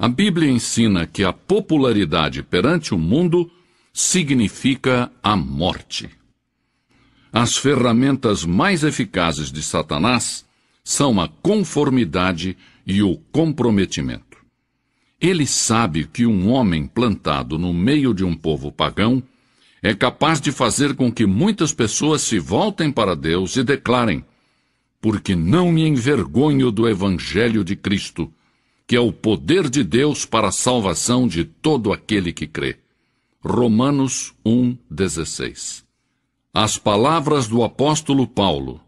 A Bíblia ensina que a popularidade perante o mundo significa a morte. As ferramentas mais eficazes de Satanás são a conformidade e o comprometimento. Ele sabe que um homem plantado no meio de um povo pagão é capaz de fazer com que muitas pessoas se voltem para Deus e declarem: Porque não me envergonho do Evangelho de Cristo que é o poder de Deus para a salvação de todo aquele que crê. Romanos 1,16 As palavras do apóstolo Paulo,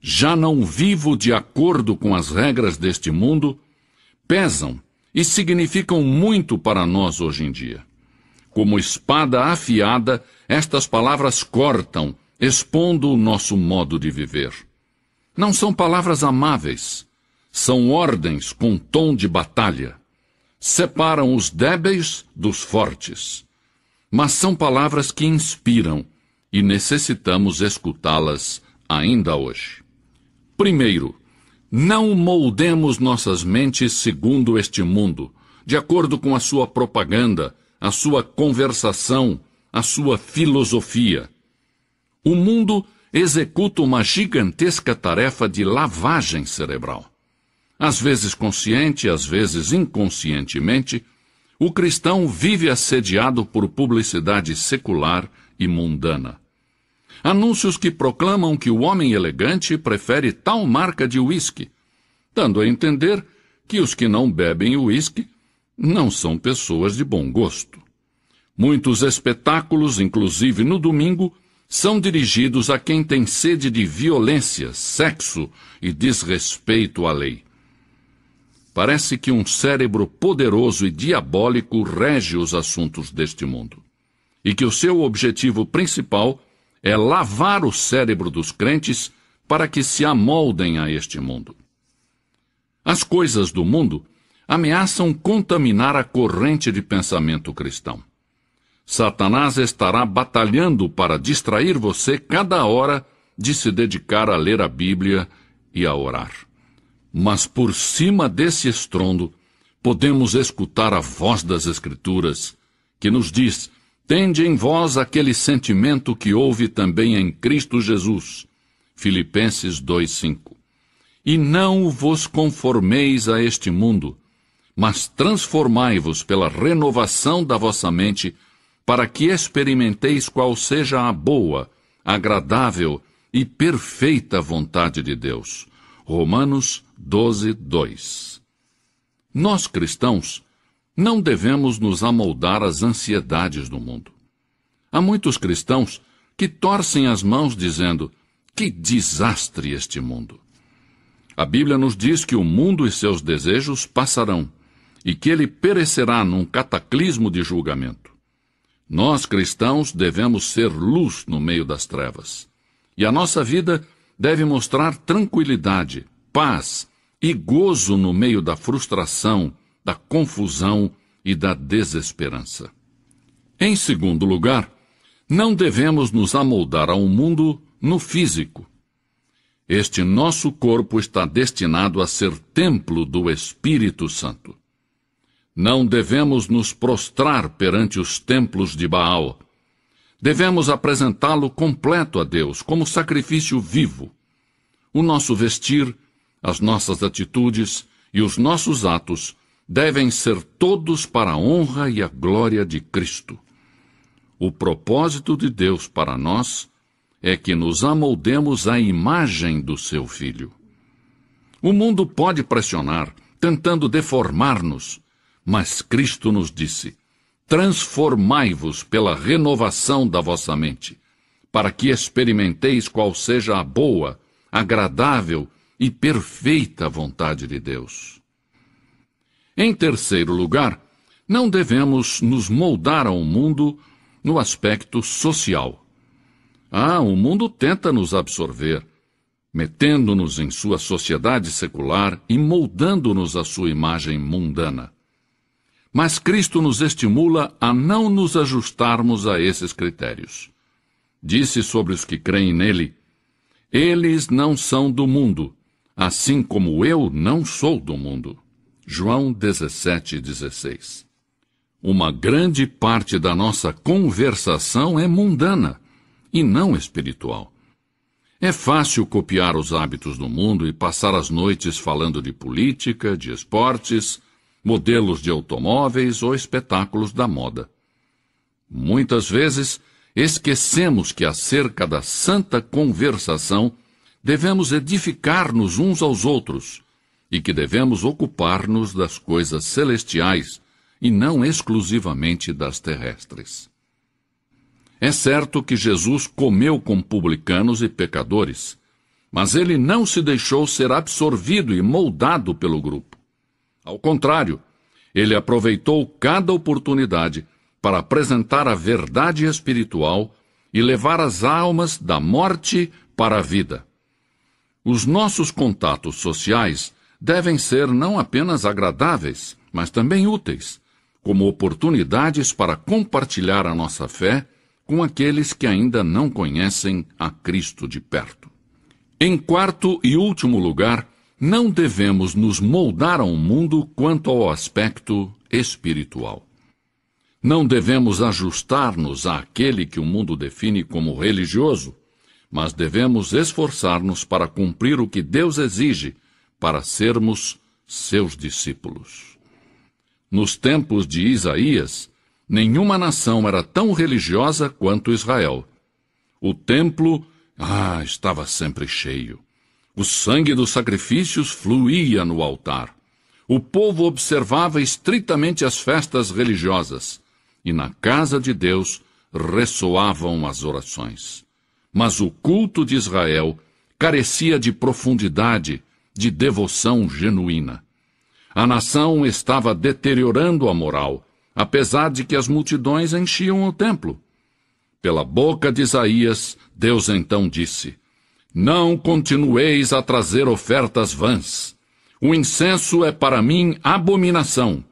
já não vivo de acordo com as regras deste mundo, pesam e significam muito para nós hoje em dia. Como espada afiada, estas palavras cortam, expondo o nosso modo de viver. Não são palavras amáveis, são ordens com tom de batalha. Separam os débeis dos fortes. Mas são palavras que inspiram e necessitamos escutá-las ainda hoje. Primeiro, não moldemos nossas mentes segundo este mundo, de acordo com a sua propaganda, a sua conversação, a sua filosofia. O mundo executa uma gigantesca tarefa de lavagem cerebral às vezes consciente, às vezes inconscientemente, o cristão vive assediado por publicidade secular e mundana. Anúncios que proclamam que o homem elegante prefere tal marca de uísque, dando a entender que os que não bebem uísque não são pessoas de bom gosto. Muitos espetáculos, inclusive no domingo, são dirigidos a quem tem sede de violência, sexo e desrespeito à lei. Parece que um cérebro poderoso e diabólico rege os assuntos deste mundo. E que o seu objetivo principal é lavar o cérebro dos crentes para que se amoldem a este mundo. As coisas do mundo ameaçam contaminar a corrente de pensamento cristão. Satanás estará batalhando para distrair você cada hora de se dedicar a ler a Bíblia e a orar mas por cima desse estrondo podemos escutar a voz das Escrituras, que nos diz: Tende em vós aquele sentimento que houve também em Cristo Jesus. Filipenses 2:5. E não vos conformeis a este mundo, mas transformai-vos pela renovação da vossa mente, para que experimenteis qual seja a boa, agradável e perfeita vontade de Deus. Romanos 12, 2. Nós cristãos não devemos nos amoldar às ansiedades do mundo. Há muitos cristãos que torcem as mãos dizendo: Que desastre este mundo! A Bíblia nos diz que o mundo e seus desejos passarão e que ele perecerá num cataclismo de julgamento. Nós cristãos devemos ser luz no meio das trevas. E a nossa vida deve mostrar tranquilidade, paz, e gozo no meio da frustração, da confusão e da desesperança. Em segundo lugar, não devemos nos amoldar ao mundo no físico. Este nosso corpo está destinado a ser templo do Espírito Santo. Não devemos nos prostrar perante os templos de Baal. Devemos apresentá-lo completo a Deus como sacrifício vivo. O nosso vestir, as nossas atitudes e os nossos atos devem ser todos para a honra e a glória de Cristo. O propósito de Deus para nós é que nos amoldemos à imagem do seu Filho. O mundo pode pressionar, tentando deformar-nos, mas Cristo nos disse: Transformai-vos pela renovação da vossa mente, para que experimenteis qual seja a boa, agradável e perfeita vontade de Deus. Em terceiro lugar, não devemos nos moldar ao mundo no aspecto social. Ah, o mundo tenta nos absorver, metendo-nos em sua sociedade secular e moldando-nos à sua imagem mundana. Mas Cristo nos estimula a não nos ajustarmos a esses critérios. Disse sobre os que creem nele: Eles não são do mundo, assim como eu não sou do mundo. João 17,16 Uma grande parte da nossa conversação é mundana e não espiritual. É fácil copiar os hábitos do mundo e passar as noites falando de política, de esportes, modelos de automóveis ou espetáculos da moda. Muitas vezes esquecemos que acerca da santa conversação devemos edificar-nos uns aos outros e que devemos ocupar-nos das coisas celestiais e não exclusivamente das terrestres. É certo que Jesus comeu com publicanos e pecadores, mas ele não se deixou ser absorvido e moldado pelo grupo. Ao contrário, ele aproveitou cada oportunidade para apresentar a verdade espiritual e levar as almas da morte para a vida. Os nossos contatos sociais devem ser não apenas agradáveis, mas também úteis, como oportunidades para compartilhar a nossa fé com aqueles que ainda não conhecem a Cristo de perto. Em quarto e último lugar, não devemos nos moldar ao mundo quanto ao aspecto espiritual. Não devemos ajustar-nos àquele que o mundo define como religioso, mas devemos esforçar-nos para cumprir o que Deus exige para sermos seus discípulos. Nos tempos de Isaías, nenhuma nação era tão religiosa quanto Israel. O templo, ah, estava sempre cheio. O sangue dos sacrifícios fluía no altar. O povo observava estritamente as festas religiosas, e na casa de Deus ressoavam as orações mas o culto de Israel carecia de profundidade, de devoção genuína. A nação estava deteriorando a moral, apesar de que as multidões enchiam o templo. Pela boca de Isaías, Deus então disse: Não continueis a trazer ofertas vãs. O incenso é para mim abominação.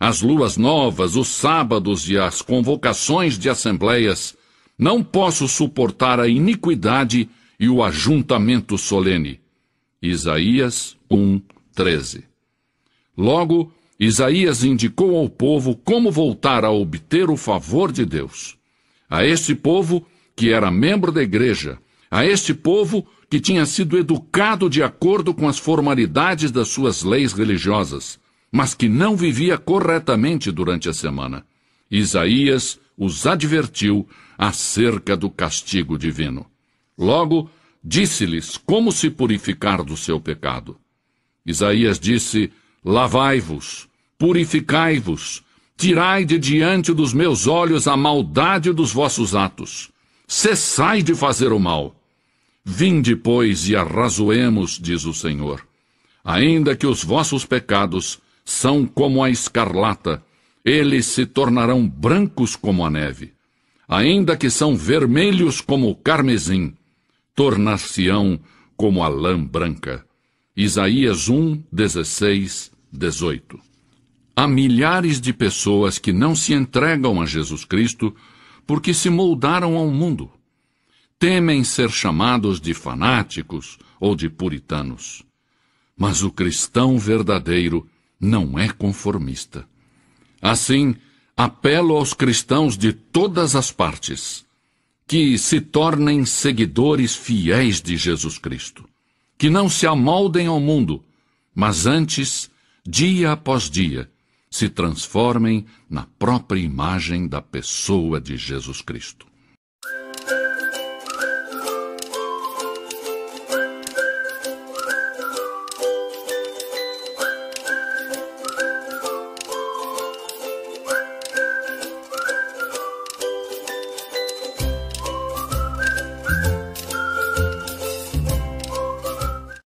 As luas novas, os sábados e as convocações de assembleias não posso suportar a iniquidade e o ajuntamento solene. Isaías 1, 13. Logo, Isaías indicou ao povo como voltar a obter o favor de Deus. A este povo, que era membro da igreja, a este povo que tinha sido educado de acordo com as formalidades das suas leis religiosas, mas que não vivia corretamente durante a semana. Isaías os advertiu acerca do castigo divino. Logo, disse-lhes como se purificar do seu pecado. Isaías disse: Lavai-vos, purificai-vos, tirai de diante dos meus olhos a maldade dos vossos atos, cessai de fazer o mal. Vinde, pois, e arrazoemos, diz o Senhor. Ainda que os vossos pecados são como a escarlata, eles se tornarão brancos como a neve, ainda que são vermelhos como o carmesim, tornar-se-ão como a lã branca. Isaías 1, 16, 18. Há milhares de pessoas que não se entregam a Jesus Cristo porque se moldaram ao mundo. Temem ser chamados de fanáticos ou de puritanos. Mas o cristão verdadeiro não é conformista. Assim, apelo aos cristãos de todas as partes que se tornem seguidores fiéis de Jesus Cristo, que não se amoldem ao mundo, mas antes, dia após dia, se transformem na própria imagem da pessoa de Jesus Cristo.